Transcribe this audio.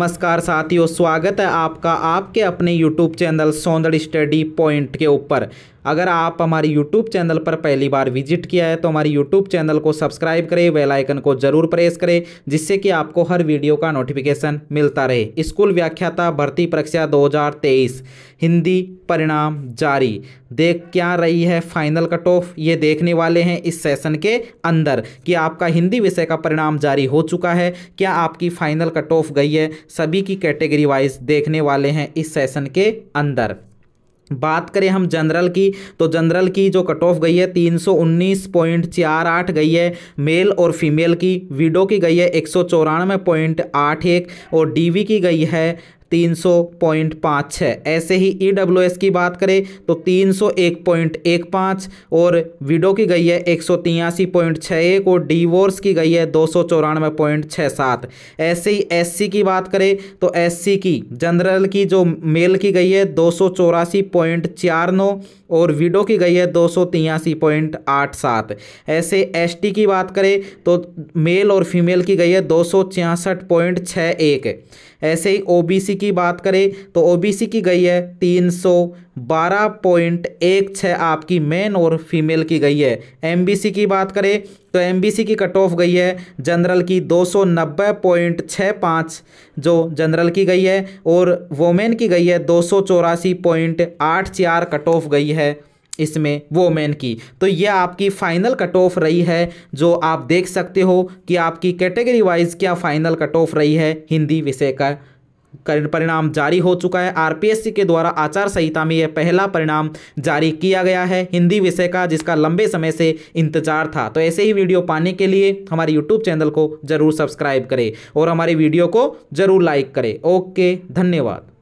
नमस्कार साथियों स्वागत है आपका आपके अपने YouTube channel Saundarya study point के ऊपर अगर आप हमारे यूट्यूब चैनल पर पहली बार विजिट किया है तो हमारे यूट्यूब चैनल को सब्सक्राइब करें बेल आइकन को जरूर प्रेस करें जिससे कि आपको हर वीडियो का नोटिफिकेशन मिलता रहे स्कूल व्याख्याता भर्ती परीक्षा 2023 हिंदी परिणाम जारी देख क्या रही है फाइनल कट ऑफ ये देखने वाले हैं इस सेशन के अंदर कि आपका हिंदी विषय का परिणाम जारी हो चुका है क्या आपकी फाइनल कट ऑफ गई है सभी की कैटेगरी वाइज देखने वाले हैं इस सेशन के अंदर बात करें हम जनरल की तो जनरल की जो कट ऑफ गई है तीन सौ उन्नीस पॉइंट चार आठ गई है मेल और फीमेल की विडो की गई है एक सौ चौरानवे पॉइंट आठ एक और डीवी की गई है तीन सौ पॉइंट पाँच छः ऐसे ही ई डब्ल्यू एस की बात करें तो तीन सौ एक पॉइंट एक पाँच और विडो की गई है एक सौ पॉइंट छः एक और डिवोर्स की गई है दो सौ चौरानवे पॉइंट छः सात ऐसे ही एस सी की बात करें तो एस सी की जनरल की जो मेल की गई है दो सौ चौरासी पॉइंट चार नौ और विडो की गई है दो सौ पॉइंट आठ सात ऐसे एस टी की बात करें तो मेल और फीमेल की गई है दो सौ छियासठ पॉइंट छः एक ऐसे ही ओबीसी की बात करें तो ओबीसी की गई है तीन सौ बारह पॉइंट एक छः आपकी मेन और फीमेल की गई है एमबीसी की बात करें तो एमबीसी की कट ऑफ गई है जनरल की दो सौ नब्बे पॉइंट छः पाँच जो जनरल की गई है और वोमेन की गई है दो सौ चौरासी पॉइंट आठ चार कट ऑफ गई है इसमें वोमेन की तो ये आपकी फाइनल कट ऑफ रही है जो आप देख सकते हो कि आपकी कैटेगरी वाइज क्या फाइनल कट ऑफ रही है हिंदी विषय का परिणाम जारी हो चुका है आरपीएससी के द्वारा आचार संहिता में यह पहला परिणाम जारी किया गया है हिंदी विषय का जिसका लंबे समय से इंतजार था तो ऐसे ही वीडियो पाने के लिए हमारे यूट्यूब चैनल को जरूर सब्सक्राइब करें और हमारे वीडियो को जरूर लाइक करें ओके धन्यवाद